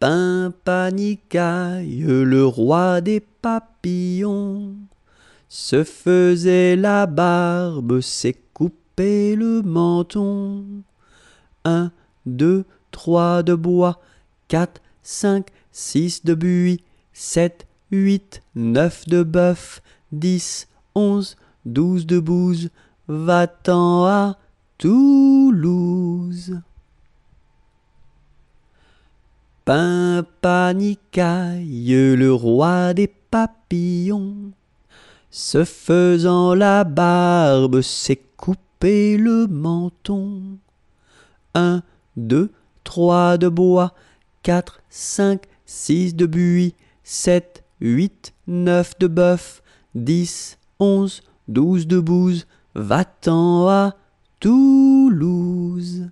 Pimpanicaille, le roi des papillons, se faisait la barbe, s'est coupé le menton. Un, deux, trois de bois, quatre, cinq, six de buis, sept, huit, neuf de bœuf, dix, onze, douze de bouse, va-t'en à Toulouse. Pimpanicaille, le roi des papillons, se faisant la barbe, s'est coupé le menton. Un, deux, trois de bois, quatre, cinq, six de buis, sept, huit, neuf de bœuf, dix, onze, douze de bouse, va-t'en à Toulouse.